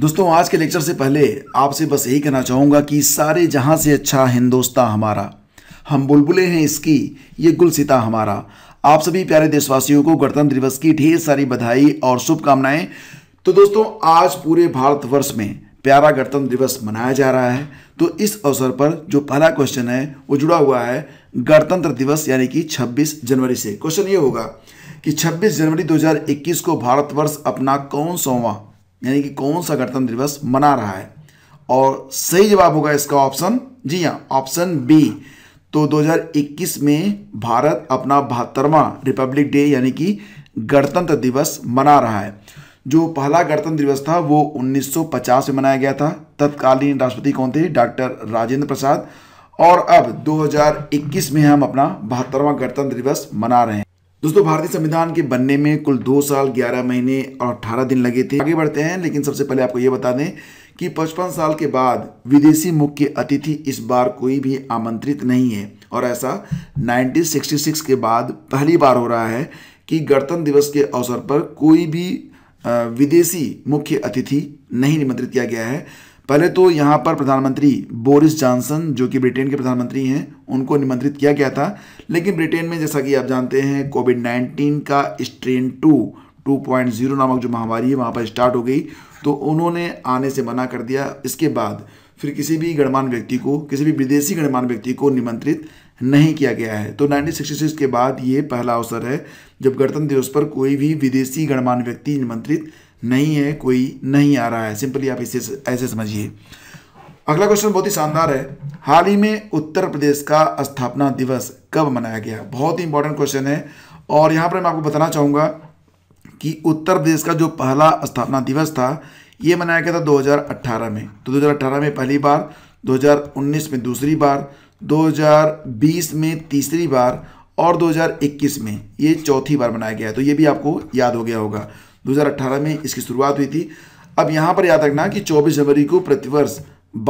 दोस्तों आज के लेक्चर से पहले आपसे बस यही कहना चाहूँगा कि सारे जहाँ से अच्छा हिंदोस्ता हमारा हम बुलबुलें हैं इसकी ये गुलसिता हमारा आप सभी प्यारे देशवासियों को गणतंत्र दिवस की ढेर सारी बधाई और शुभकामनाएं तो दोस्तों आज पूरे भारतवर्ष में प्यारा गणतंत्र दिवस मनाया जा रहा है तो इस अवसर पर जो पहला क्वेश्चन है वो जुड़ा हुआ है गणतंत्र दिवस यानी कि 26 जनवरी से क्वेश्चन ये होगा कि 26 जनवरी 2021 को भारतवर्ष अपना कौन सौवा यानी कि कौन सा गणतंत्र दिवस मना रहा है और सही जवाब होगा इसका ऑप्शन जी हाँ ऑप्शन बी तो 2021 में भारत अपना बहत्तरवा रिपब्लिक डे यानी कि गणतंत्र दिवस मना रहा है जो पहला गणतंत्र दिवस था वो 1950 में मनाया गया था तत्कालीन राष्ट्रपति कौन थे डॉक्टर राजेंद्र प्रसाद और अब 2021 में हम अपना बहत्तरवा गणतंत्र दिवस मना रहे हैं दोस्तों भारतीय संविधान के बनने में कुल दो साल ग्यारह महीने और अट्ठारह दिन लगे थे आगे बढ़ते हैं लेकिन सबसे पहले आपको यह बता दें कि पचपन साल के बाद विदेशी मुख्य अतिथि इस बार कोई भी आमंत्रित नहीं है और ऐसा 1966 के बाद पहली बार हो रहा है कि गणतंत्र दिवस के अवसर पर कोई भी विदेशी मुख्य अतिथि नहीं निमंत्रित किया गया है पहले तो यहाँ पर प्रधानमंत्री बोरिस जॉनसन जो कि ब्रिटेन के प्रधानमंत्री हैं उनको निमंत्रित किया गया था लेकिन ब्रिटेन में जैसा कि आप जानते हैं कोविड नाइन्टीन का strain two two point zero नामक जो महामारी है वहाँ पर स्टार्ट हो गई तो उन्होंने आने से मना कर दिया इसके बाद फिर किसी भी गणमान्य व्यक्ति को किसी भी विदेशी गणमान्य व्यक्ति को निमंत्रित नहीं किया गया है तो 1966 के बाद ये पहला अवसर है जब गणतंत्र दिवस पर कोई भी विदेशी गणमान्य व्यक्ति निमंत्रित नहीं है कोई नहीं आ रहा है सिंपली आप इसे ऐसे समझिए अगला क्वेश्चन बहुत ही शानदार है हाल ही में उत्तर प्रदेश का स्थापना दिवस कब मनाया गया बहुत ही इंपॉर्टेंट क्वेश्चन है और यहाँ पर मैं आपको बताना चाहूँगा कि उत्तर प्रदेश का जो पहला स्थापना दिवस था ये मनाया गया था 2018 में तो 2018 में पहली बार 2019 में दूसरी बार 2020 में तीसरी बार और 2021 में ये चौथी बार मनाया गया है तो ये भी आपको याद हो गया होगा 2018 में इसकी शुरुआत हुई थी अब यहाँ पर याद रखना कि 24 जनवरी को प्रतिवर्ष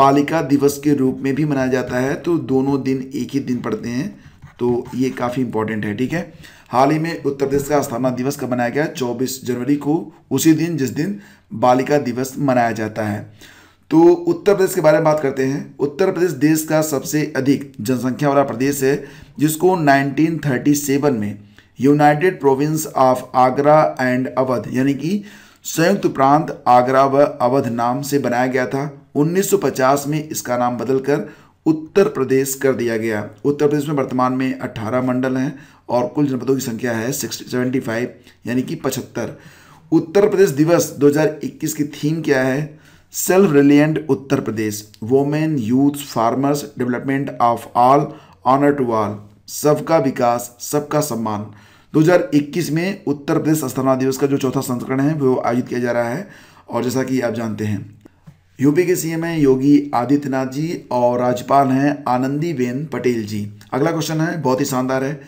बालिका दिवस के रूप में भी मनाया जाता है तो दोनों दिन एक ही दिन पड़ते हैं तो ये काफ़ी इंपॉर्टेंट है ठीक है हाल ही में उत्तर प्रदेश का स्थापना दिवस का मनाया गया 24 जनवरी को उसी दिन जिस दिन बालिका दिवस मनाया जाता है तो उत्तर प्रदेश के बारे में बात करते हैं उत्तर प्रदेश देश का सबसे अधिक जनसंख्या वाला प्रदेश है जिसको 1937 में United Provinces of Agra and Awadh यानी कि संयुक्त प्रांत आगरा व अवध नाम से बनाया गया था 1950 में इसका नाम बदलकर उत्तर प्रदेश कर दिया गया उत्तर प्रदेश में वर्तमान में 18 मंडल हैं और कुल जनपदों की संख्या है सिक्सटी सेवेंटी फाइव यानी कि पचहत्तर उत्तर प्रदेश दिवस 2021 की थीम क्या है self reliant Uttar Pradesh women youth farmers development of all honour to all सबका विकास सबका सम्मान 2021 में उत्तर प्रदेश स्थापना दिवस का जो चौथा संस्करण है वो आयोजित किया जा रहा है और जैसा कि आप जानते हैं यूपी के सीएम हैं योगी आदित्यनाथ जी और राज्यपाल हैं आनंदीबेन पटेल जी अगला क्वेश्चन है बहुत ही शानदार है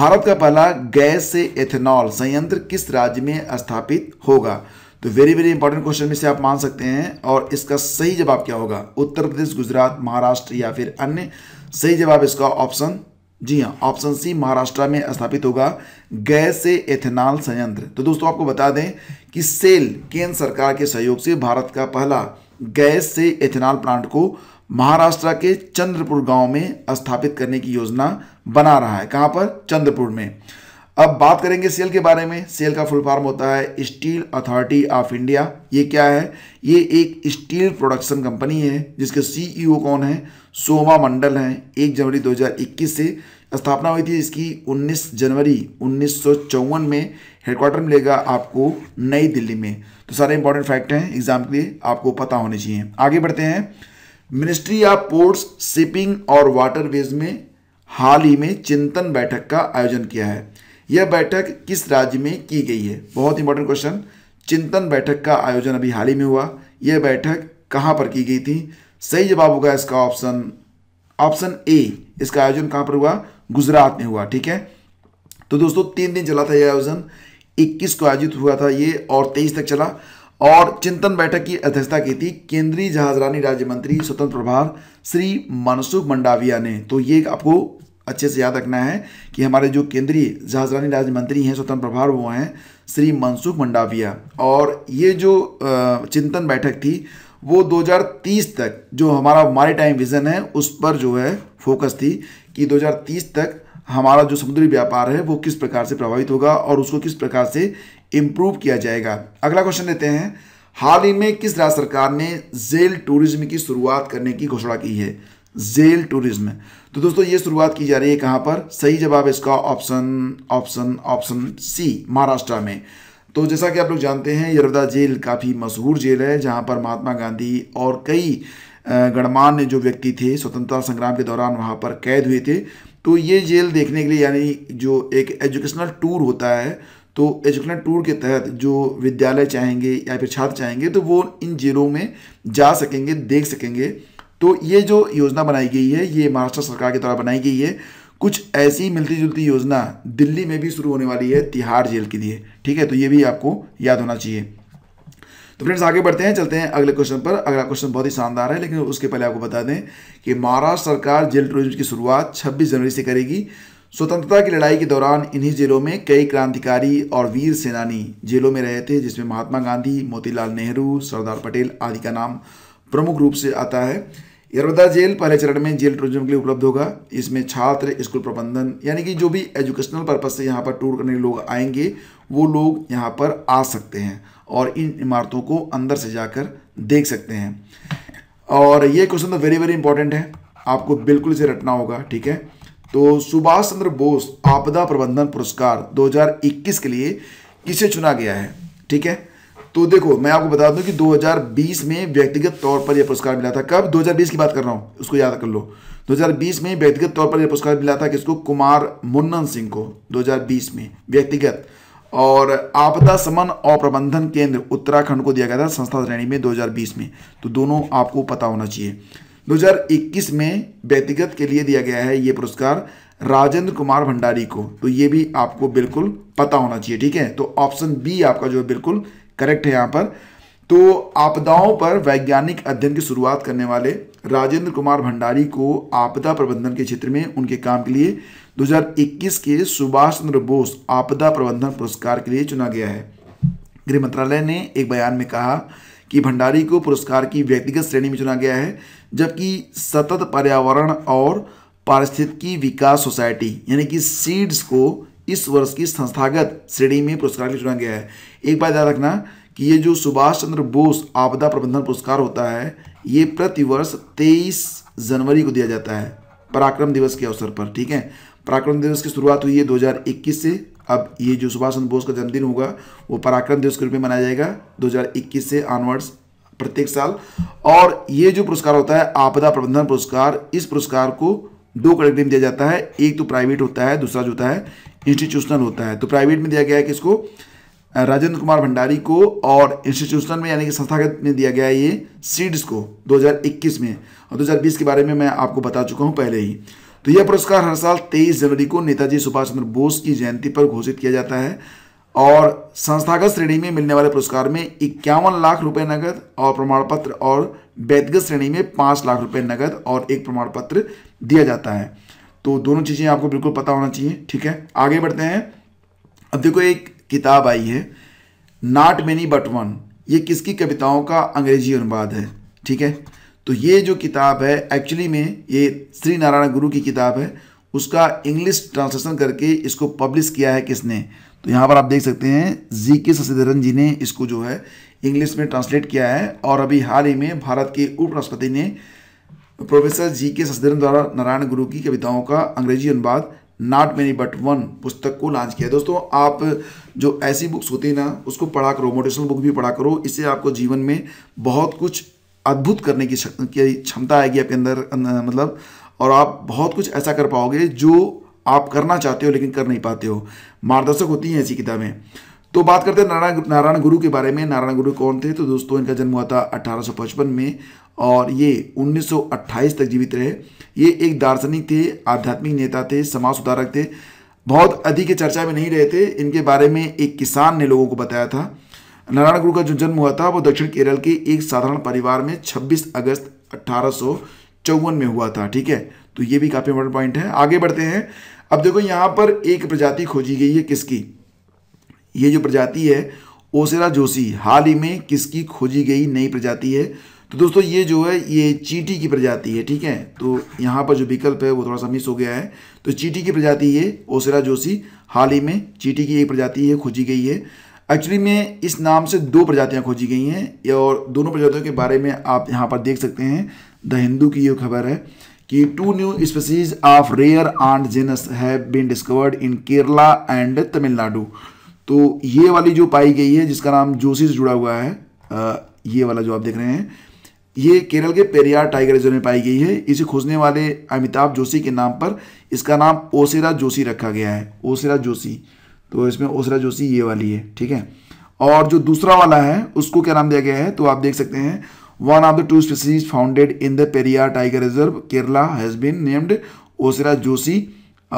भारत का पहला गैस से एथेनॉल संयंत्र किस राज्य में स्थापित होगा तो वेरी वेरी इंपॉर्टेंट क्वेश्चन में से आप मान सकते हैं और इसका सही जवाब क्या होगा उत्तर प्रदेश गुजरात महाराष्ट्र या फिर अन्य सही जवाब इसका ऑप्शन जी हाँ ऑप्शन सी महाराष्ट्र में स्थापित होगा गैस से एथेनॉल संयंत्र तो दोस्तों आपको बता दें कि सेल केंद्र सरकार के सहयोग से भारत का पहला गैस से एथेनॉल प्लांट को महाराष्ट्र के चंद्रपुर गांव में स्थापित करने की योजना बना रहा है कहां पर चंद्रपुर में अब बात करेंगे सेल के बारे में सेल का फुल फॉर्म होता है स्टील अथॉरिटी ऑफ इंडिया ये क्या है ये एक स्टील प्रोडक्शन कंपनी है जिसके सीईओ e कौन है सोमा मंडल हैं एक जनवरी 2021 से स्थापना हुई थी इसकी 19 जनवरी उन्नीस में हेडक्वार्टर मिलेगा आपको नई दिल्ली में तो सारे इंपॉर्टेंट फैक्ट हैं एग्जाम के लिए आपको पता होने चाहिए आगे बढ़ते हैं मिनिस्ट्री ऑफ पोर्ट्स शिपिंग और वाटरवेज में हाल ही में चिंतन बैठक का आयोजन किया है यह बैठक किस राज्य में की गई है बहुत इंपॉर्टेंट क्वेश्चन चिंतन बैठक का आयोजन अभी हाल ही में हुआ यह बैठक कहाँ पर की गई थी सही जवाब होगा इसका ऑप्शन ऑप्शन ए इसका आयोजन कहाँ पर हुआ गुजरात में हुआ ठीक है तो दोस्तों तीन दिन चला था यह आयोजन 21 को आयोजित हुआ था ये और 23 तक चला और चिंतन बैठक की अध्यक्षता की थी केंद्रीय जहाजरानी राज्य मंत्री स्वतंत्र प्रभार श्री मनसुख मंडाविया ने तो ये आपको अच्छे से याद रखना है कि हमारे जो केंद्रीय जहाजरानी राज्य मंत्री हैं स्वतंत्र प्रभार वो हैं श्री मनसुख मंडाविया और ये जो चिंतन बैठक थी वो 2030 तक जो हमारा मारी टाइम विज़न है उस पर जो है फोकस थी कि 2030 तक हमारा जो समुद्री व्यापार है वो किस प्रकार से प्रभावित होगा और उसको किस प्रकार से इम्प्रूव किया जाएगा अगला क्वेश्चन लेते हैं हाल ही में किस राज्य सरकार ने जेल टूरिज्म की शुरुआत करने की घोषणा की है जेल टूरिज्म है तो दोस्तों ये शुरुआत की जा रही है कहाँ पर सही जवाब इसका option option option C Maharashtra में तो जैसा कि आप लोग जानते हैं यरवदा जेल काफ़ी मशहूर जेल है जहाँ पर महात्मा गांधी और कई गणमान्य जो व्यक्ति थे स्वतंत्रता संग्राम के दौरान वहाँ पर कैद हुए थे तो ये जेल देखने के लिए यानी जो एक एजुकेशनल टूर होता है तो एजुकेशनल टूर के तहत जो विद्यालय चाहेंगे या फिर छात्र चाहेंगे तो वो इन जेलों में जा सकेंगे देख सकेंगे तो ये जो योजना बनाई गई है ये महाराष्ट्र सरकार के द्वारा बनाई गई है कुछ ऐसी मिलती जुलती योजना दिल्ली में भी शुरू होने वाली है तिहाड़ जेल के लिए ठीक है तो ये भी आपको याद होना चाहिए तो फ्रेंड्स आगे बढ़ते हैं चलते हैं अगले क्वेश्चन पर अगला क्वेश्चन बहुत ही शानदार है लेकिन उसके पहले आपको बता दें कि महाराष्ट्र सरकार जेल टूरिज्म की शुरुआत 26 जनवरी से करेगी स्वतंत्रता की लड़ाई के दौरान इन्हीं जेलों में कई क्रांतिकारी और वीर सेनानी जेलों में रहे थे जिसमें महात्मा गांधी मोतीलाल नेहरू सरदार पटेल आदि का नाम प्रमुख रूप से आता है यरवदा जेल पहले चरण में जेल टूरिज्म के लिए उपलब्ध होगा इसमें छात्र स्कूल प्रबंधन यानी कि जो भी एजुकेशनल पर्पज से यहाँ पर टूर करने लोग आएंगे वो लोग यहाँ पर आ सकते हैं और इन इमारतों को अंदर से जाकर देख सकते हैं और ये क्वेश्चन तो वेरी वेरी इंपॉर्टेंट है आपको बिल्कुल इसे रटना होगा ठीक है तो सुभाष चंद्र बोस आपदा प्रबंधन पुरस्कार 2021 के लिए किसे चुना गया है ठीक है तो देखो मैं आपको बता दूं कि 2020 में व्यक्तिगत तौर पर यह पुरस्कार मिला था कब 2020 की बात कर रहा हूं उसको याद कर लो 2020 में व्यक्तिगत तौर पर यह पुरस्कार मिला था किसको कुमार मुन्नन सिंह को 2020 में व्यक्तिगत और आपदा समन और प्रबंधन केंद्र उत्तराखंड को दिया गया था संस्था श्रेणी में 2020 में तो दोनों आपको पता होना चाहिए 2021 में व्यक्तिगत के लिए दिया गया है ये पुरस्कार राजेंद्र कुमार भंडारी को तो ये भी आपको बिल्कुल पता होना चाहिए ठीक है तो ऑप्शन बी आपका जो है बिल्कुल करेक्ट है यहाँ पर तो आपदाओं पर वैज्ञानिक अध्ययन की शुरुआत करने वाले राजेंद्र कुमार भंडारी को आपदा प्रबंधन के क्षेत्र में उनके काम के लिए 2021 के सुभाष चंद्र बोस आपदा प्रबंधन पुरस्कार के लिए चुना गया है गृह मंत्रालय ने एक बयान में कहा कि भंडारी को पुरस्कार की व्यक्तिगत श्रेणी में चुना गया है जबकि सतत पर्यावरण और पारिस्थितिकी विकास सोसाइटी यानी कि सीड्स को इस वर्ष की संस्थागत श्रेणी में पुरस्कार के चुना गया है एक बात याद रखना कि ये जो सुभाष चंद्र बोस आपदा प्रबंधन पुरस्कार होता है ये प्रतिवर्ष तेईस जनवरी को दिया जाता है पराक्रम दिवस के अवसर पर ठीक है पराक्रम दिवस की शुरुआत हुई है 2021 से अब ये जो सुभाष चंद्र बोस का जन्मदिन होगा वो पराक्रम दिवस के रूप में मनाया जाएगा 2021 से ऑनवर्ड्स प्रत्येक साल और ये जो पुरस्कार होता है आपदा प्रबंधन पुरस्कार इस पुरस्कार को दो कैटेगरी में दिया जाता है एक तो प्राइवेट होता है दूसरा जो होता है इंस्टीट्यूशनल होता है तो प्राइवेट में दिया गया है कि इसको राजेंद्र कुमार भंडारी को और इंस्टीट्यूशनल में यानी कि संस्थागत में दिया गया है ये सीड्स को 2021 में और 2020 के बारे में मैं आपको बता चुका हूँ पहले ही तो यह पुरस्कार हर साल 23 जनवरी को नेताजी सुभाष चंद्र बोस की जयंती पर घोषित किया जाता है और संस्थागत श्रेणी में मिलने वाले पुरस्कार में इक्यावन लाख रुपये नकद और प्रमाण पत्र और व्यक्तिगत श्रेणी में पाँच लाख रुपये नकद और एक प्रमाण पत्र दिया जाता है तो दोनों चीज़ें आपको बिल्कुल पता होना चाहिए ठीक है आगे बढ़ते हैं अब देखो एक किताब आई है नाट मैनी बट वन ये किसकी कविताओं का अंग्रेजी अनुवाद है ठीक है तो ये जो किताब है एक्चुअली में ये श्री नारायण गुरु की किताब है उसका इंग्लिश ट्रांसलेशन करके इसको पब्लिश किया है किसने तो यहाँ पर आप देख सकते हैं जी के शशिधरन जी ने इसको जो है इंग्लिश में ट्रांसलेट किया है और अभी हाल ही में भारत के उपराष्ट्रपति ने प्रोफेसर जी के ससदेरन द्वारा नारायण गुरु की कविताओं का अंग्रेजी अनुवाद नॉट मैनी बट वन पुस्तक को लॉन्च किया दोस्तों आप जो ऐसी बुक्स होती है ना उसको पढ़ा करो मोटिवेशनल बुक भी पढ़ा करो इससे आपको जीवन में बहुत कुछ अद्भुत करने की क्षमता आएगी आपके अंदर अं, मतलब और आप बहुत कुछ ऐसा कर पाओगे जो आप करना चाहते हो लेकिन कर नहीं पाते हो मार्गदर्शक होती हैं ऐसी किताबें तो बात करते हैं नारायण नारायण गुरु के बारे में नारायण गुरु कौन थे तो दोस्तों इनका जन्म हुआ था 1855 में और ये 1928 तक जीवित रहे ये एक दार्शनिक थे आध्यात्मिक नेता थे समाज सुधारक थे बहुत अधिक चर्चा में नहीं रहे थे इनके बारे में एक किसान ने लोगों को बताया था नारायण गुरु का जो जन्म हुआ था वो दक्षिण केरल के एक साधारण परिवार में 26 अगस्त अट्ठारह में हुआ था ठीक है तो ये भी काफ़ी इंपॉर्टेंट पॉइंट है आगे बढ़ते हैं अब देखो यहाँ पर एक प्रजाति खोजी गई है किसकी ये जो प्रजाति है ओसेरा जोशी हाल ही में किसकी खोजी गई नई प्रजाति है तो दोस्तों ये जो है ये चीटी की प्रजाति है ठीक है तो यहाँ पर जो विकल्प है वो थोड़ा सा मिस हो गया है तो चीटी की प्रजाति ये ओसरा जोशी हाल ही में चीटी की एक प्रजाति है खोजी गई है एक्चुअली में इस नाम से दो प्रजातियाँ खोजी गई हैं और दोनों प्रजातियों के बारे में आप यहाँ पर देख सकते हैं द हिंदू की ये खबर है कि two new species of rare ant genus have been discovered in Kerala and Tamil Nadu तो ये वाली जो पाई गई है जिसका नाम जोशी से जुड़ा हुआ है ये वाला जो आप देख रहे हैं ये केरल के पेरियार टाइगर रिजर्व में पाई गई है इसे खोजने वाले अमिताभ जोशी के नाम पर इसका नाम ओसेरा जोशी रखा गया है ओसेरा जोशी तो इसमें ओसेरा जोशी ये वाली है ठीक है और जो दूसरा वाला है उसको क्या नाम दिया गया है तो आप देख सकते हैं one of the two species founded in the Periyar tiger reserve Kerala has been named Ooceraea joshii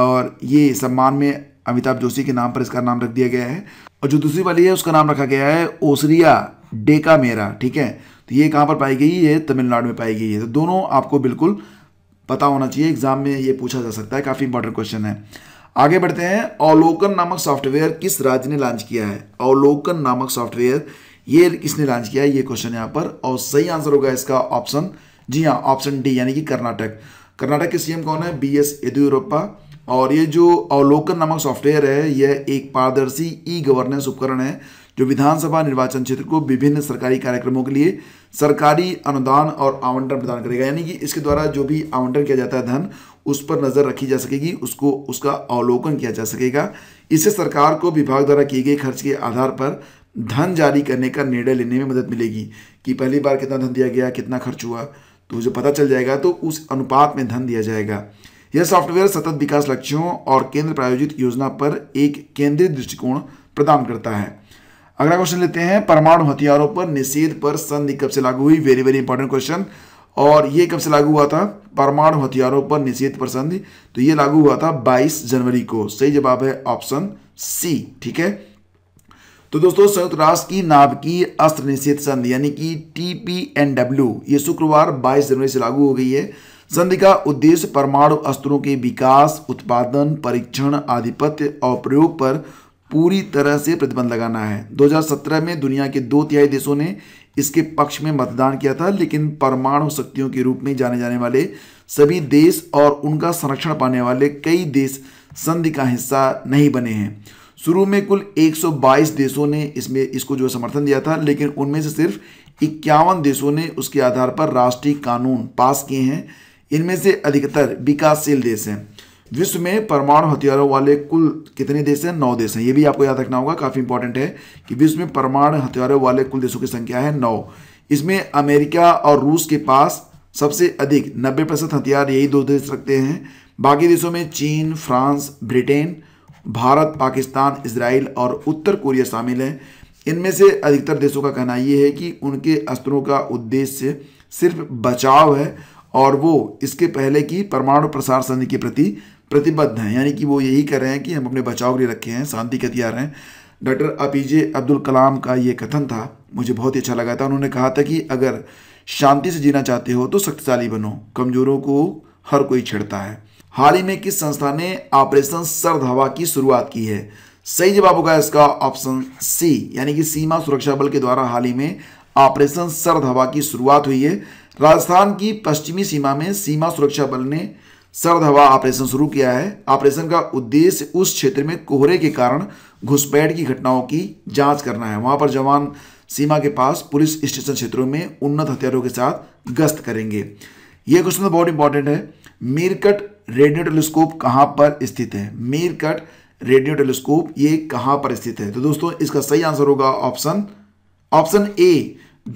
और ये सम्मान में अमिताभ जोशी के नाम पर इसका नाम रख दिया गया है और जो दूसरी वाली है उसका नाम रखा गया है ओसरिया डेका मेरा ठीक है तो ये कहाँ पर पाई गई है तमिलनाडु में पाई गई है तो दोनों आपको बिल्कुल पता होना चाहिए एग्जाम में ये पूछा जा सकता है काफ़ी इंपॉर्टेंट क्वेश्चन है आगे बढ़ते हैं अवलोकन नामक सॉफ्टवेयर किस राज्य ने लॉन्च किया है अवलोकन नामक सॉफ्टवेयर ये किसने लॉन्च किया है ये क्वेश्चन यहाँ पर और सही आंसर होगा इसका ऑप्शन जी हाँ ऑप्शन डी यानी कि कर्नाटक कर्नाटक के सीएम कौन है बी एस येदियुरप्पा और ये जो अवलोकन नामक सॉफ्टवेयर है यह एक पारदर्शी ई गवर्नेंस उपकरण है जो विधानसभा निर्वाचन क्षेत्र को विभिन्न सरकारी कार्यक्रमों के लिए सरकारी अनुदान और आवंटन प्रदान करेगा यानी कि इसके द्वारा जो भी आवंटन किया जाता है धन उस पर नज़र रखी जा सकेगी उसको उसका अवलोकन किया जा सकेगा इससे सरकार को विभाग द्वारा किए गए खर्च के आधार पर धन जारी करने का निर्णय लेने में मदद मिलेगी कि पहली बार कितना धन दिया गया कितना खर्च हुआ तो जो पता चल जाएगा तो उस अनुपात में धन दिया जाएगा यह सॉफ्टवेयर सतत विकास लक्ष्यों और केंद्र प्रायोजित योजना पर एक केंद्रित दृष्टिकोण प्रदान करता है अगला क्वेश्चन लेते हैं परमाणु हथियारों पर निषेध पर संधि कब से लागू हुई वेरी वेरी इंपॉर्टेंट क्वेश्चन और ये कब से लागू हुआ था परमाणु हथियारों पर निषेध पर संधि तो ये लागू हुआ था 22 जनवरी को सही जवाब है ऑप्शन सी ठीक है तो दोस्तों संयुक्त राष्ट्र की नाभिकीय अस्त्र निषेध संधि यानी कि टीपीएनडब्ल्यू डब्ल्यू ये शुक्रवार 22 जनवरी से लागू हो गई है संधि का उद्देश्य परमाणु अस्त्रों के विकास उत्पादन परीक्षण आधिपत्य और प्रयोग पर पूरी तरह से प्रतिबंध लगाना है 2017 में दुनिया के दो तिहाई देशों ने इसके पक्ष में मतदान किया था लेकिन परमाणु शक्तियों के रूप में जाने जाने वाले सभी देश और उनका संरक्षण पाने वाले कई देश संधि का हिस्सा नहीं बने हैं शुरू में कुल 122 देशों ने इसमें इसको जो समर्थन दिया था लेकिन उनमें से सिर्फ इक्यावन देशों ने उसके आधार पर राष्ट्रीय कानून पास किए हैं इनमें से अधिकतर विकासशील देश हैं विश्व में परमाणु हथियारों वाले कुल कितने देश हैं नौ देश हैं ये भी आपको याद रखना होगा काफ़ी इंपॉर्टेंट है कि विश्व में परमाणु हथियारों वाले कुल देशों की संख्या है नौ इसमें अमेरिका और रूस के पास सबसे अधिक नब्बे प्रतिशत हथियार यही दो देश रखते हैं बाकी देशों में चीन France Britain Bharat Pakistan Israel और उत्तर कोरिया शामिल है इनमें से अधिकतर देशों का कहना यह है कि उनके अस्त्रों का उद्देश्य सिर्फ बचाव है और वो इसके पहले की परमाणु प्रसार संधि के प्रति प्रतिबद्ध हैं यानी कि वो यही कर रहे हैं कि हम अपने बचाव के लिए रखे हैं शांति के हथियार हैं डॉक्टर अपीजे जे अब्दुल कलाम का ये कथन था मुझे बहुत ही अच्छा लगा था उन्होंने कहा था कि अगर शांति से जीना चाहते हो तो शक्तिशाली बनो कमजोरों को हर कोई छेड़ता है हाल ही में किस संस्था ने ऑपरेशन सर्द हवा की शुरुआत की है सही जवाब होगा इसका ऑप्शन सी यानी कि सीमा सुरक्षा बल के द्वारा हाल ही में ऑपरेशन सर्द हवा की शुरुआत हुई है राजस्थान की पश्चिमी सीमा में सीमा सुरक्षा बल ने सर्द हवा ऑपरेशन शुरू किया है ऑपरेशन का उद्देश्य उस क्षेत्र में कोहरे के कारण घुसपैठ की घटनाओं की जांच करना है वहां पर जवान सीमा के पास पुलिस स्टेशन क्षेत्रों में उन्नत हथियारों के साथ गश्त करेंगे यह क्वेश्चन तो बहुत इंपॉर्टेंट है मीरकट रेडियो टेलीस्कोप कहाँ पर स्थित है मीरकट रेडियो टेलीस्कोप ये कहाँ पर स्थित है तो दोस्तों इसका सही आंसर होगा ऑप्शन ऑप्शन ए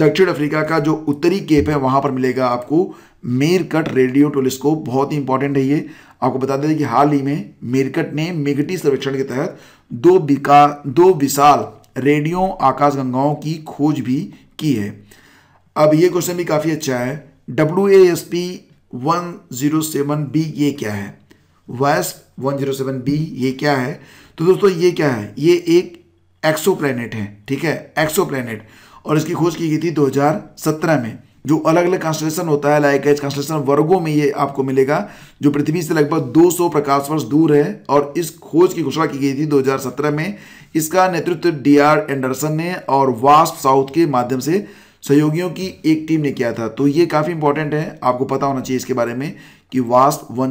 दक्षिण अफ्रीका का जो उत्तरी केप है वहां पर मिलेगा आपको मेरकट रेडियो टेलीस्कोप बहुत ही इंपॉर्टेंट है ये आपको बता दें कि हाल ही में मेरकट ने मेघटी सर्वेक्षण के तहत दो विका दो विशाल रेडियो आकाशगंगाओं की खोज भी की है अब ये क्वेश्चन भी काफ़ी अच्छा है W A S P one zero seven B ये क्या है वायस वन जीरो सेवन बी ये क्या है तो दोस्तों ये क्या है ये एक एक्सो प्लैनेट है ठीक है एक्सो प्लैनेट और इसकी खोज की गई थी 2017 में जो अलग अलग कॉन्स्टलेशन होता है लाइक एज कॉन्स्टलेशन वर्गों में ये आपको मिलेगा जो पृथ्वी से लगभग 200 प्रकाश वर्ष दूर है और इस खोज की घोषणा की गई थी 2017 में इसका नेतृत्व डी आर एंडरसन ने और वास्ट साउथ के माध्यम से सहयोगियों की एक टीम ने किया था तो ये काफ़ी इंपॉर्टेंट है आपको पता होना चाहिए इसके बारे में कि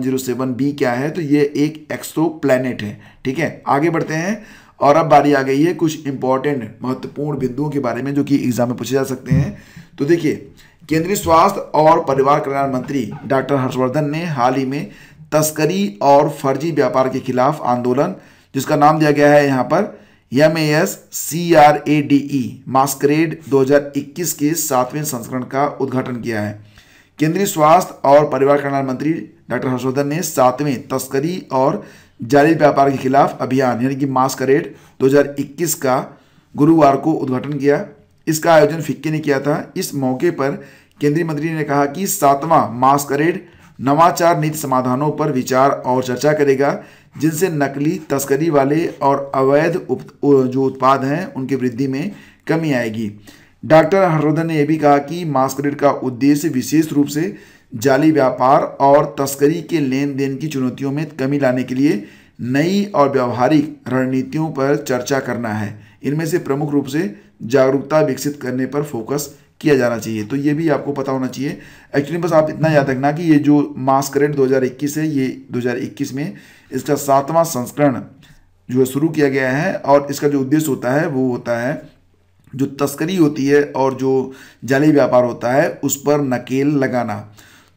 जीरो सेवन बी क्या है तो ये एक एक्सो प्लैनेट है ठीक है आगे बढ़ते हैं और अब बारी आ गई है कुछ इंपॉर्टेंट महत्वपूर्ण बिंदुओं के बारे में जो कि एग्जाम में पूछे जा सकते हैं तो देखिए केंद्रीय स्वास्थ्य और परिवार कल्याण मंत्री डॉक्टर हर्षवर्धन ने हाल ही में तस्करी और फर्जी व्यापार के खिलाफ आंदोलन जिसका नाम दिया गया है यहाँ पर M A S C R A D E masquerade 2021 के सातवें संस्करण का उद्घाटन किया है केंद्रीय स्वास्थ्य और परिवार कल्याण मंत्री डॉक्टर हर्षवर्धन ने सातवें तस्करी और जाली व्यापार के खिलाफ अभियान यानी कि मास्करेड 2021 का गुरुवार को उद्घाटन किया इसका आयोजन फिक्के ने किया था इस मौके पर केंद्रीय मंत्री ने कहा कि सातवां मास्करेड नवाचार नीति समाधानों पर विचार और चर्चा करेगा जिनसे नकली तस्करी वाले और अवैध उप, जो उत्पाद हैं उनकी वृद्धि में कमी आएगी डॉक्टर हर्षवर्धन ने यह भी कहा कि मास्करेड का उद्देश्य विशेष रूप से जाली व्यापार और तस्करी के लेन देन की चुनौतियों में कमी लाने के लिए नई और व्यावहारिक रणनीतियों पर चर्चा करना है इनमें से प्रमुख रूप से जागरूकता विकसित करने पर फोकस किया जाना चाहिए तो ये भी आपको पता होना चाहिए एक्चुअली बस आप इतना याद रखना कि ये जो मास्क रेड 2021 है ये 2021 में इसका सातवां संस्करण जो है शुरू किया गया है और इसका जो उद्देश्य होता है वो होता है जो तस्करी होती है और जो जाली व्यापार होता है उस पर नकेल लगाना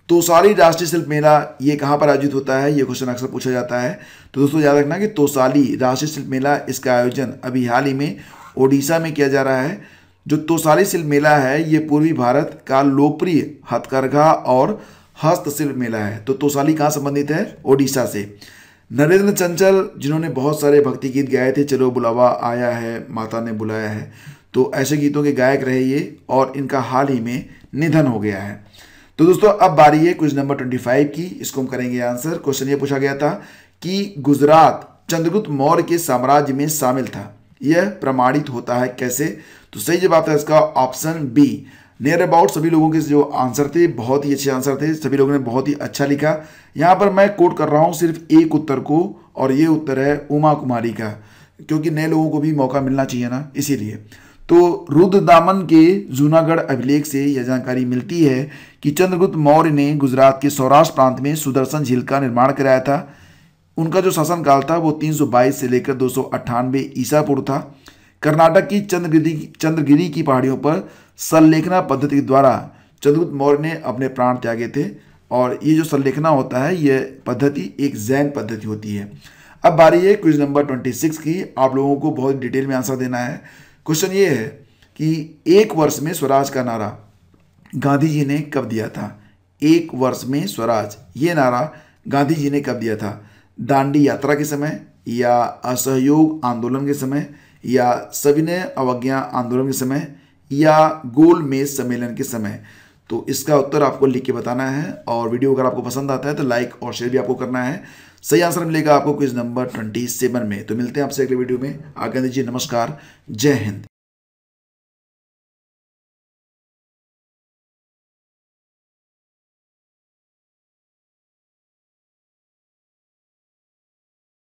तो तोसाली राष्ट्रीय शिल्प मेला ये कहाँ पर आयोजित होता है ये क्वेश्चन अक्सर पूछा जाता है तो दोस्तों याद रखना कि तोसाली राष्ट्रीय शिल्प मेला इसका आयोजन अभी हाल ही में ओडिशा में किया जा रहा है जो तोसाली शिल्प मेला है ये पूर्वी भारत का लोकप्रिय हथकरघा और हस्तशिल्प मेला है तो तोसाली कहाँ संबंधित है ओडिशा से नरेंद्र चंचल जिन्होंने बहुत सारे भक्ति गीत गाए थे चलो बुलावा आया है माता ने बुलाया है तो ऐसे गीतों के गायक रहे ये और इनका हाल ही में निधन हो गया है तो दोस्तों अब बारी है क्वेश्चन नंबर ट्वेंटी फाइव की इसको हम करेंगे आंसर क्वेश्चन ये पूछा गया था कि गुजरात चंद्रगुप्त मौर्य के साम्राज्य में शामिल था यह प्रमाणित होता है कैसे तो सही जवाब था इसका ऑप्शन बी नियर अबाउट सभी लोगों के जो आंसर थे बहुत ही अच्छे आंसर थे सभी लोगों ने बहुत ही अच्छा लिखा यहाँ पर मैं कोट कर रहा हूँ सिर्फ एक उत्तर को और ये उत्तर है उमा कुमारी का क्योंकि नए लोगों को भी मौका मिलना चाहिए ना इसीलिए तो रुद्र दामन के जूनागढ़ अभिलेख से यह जानकारी मिलती है कि चंद्रगुप्त मौर्य ने गुजरात के सौराष्ट्र प्रांत में सुदर्शन झील का निर्माण कराया था उनका जो शासनकाल था वो 322 से लेकर दो सौ ईसा पूर्व था कर्नाटक की चंद्रगिरी चंद्रगिरी की पहाड़ियों पर संलेखना पद्धति के द्वारा चंद्रगुप्त मौर्य ने अपने प्राण त्यागे थे और ये जो संलेखना होता है ये पद्धति एक जैन पद्धति होती है अब बारी है क्वेश्चन नंबर ट्वेंटी सिक्स की आप लोगों को बहुत डिटेल में आंसर देना है क्वेश्चन ये है कि एक वर्ष में स्वराज का नारा गांधी जी ने कब दिया था एक वर्ष में स्वराज ये नारा गांधी जी ने कब दिया था दांडी यात्रा के समय या असहयोग आंदोलन के समय या सविनय अवज्ञा आंदोलन के समय या गोल सम्मेलन के समय तो इसका उत्तर आपको लिख के बताना है और वीडियो अगर आपको पसंद आता है तो लाइक और शेयर भी आपको करना है सही आंसर मिलेगा आपको क्विज नंबर ट्वेंटी सेवन में तो मिलते हैं आपसे अगले वीडियो में आगे दीजिए नमस्कार जय हिंद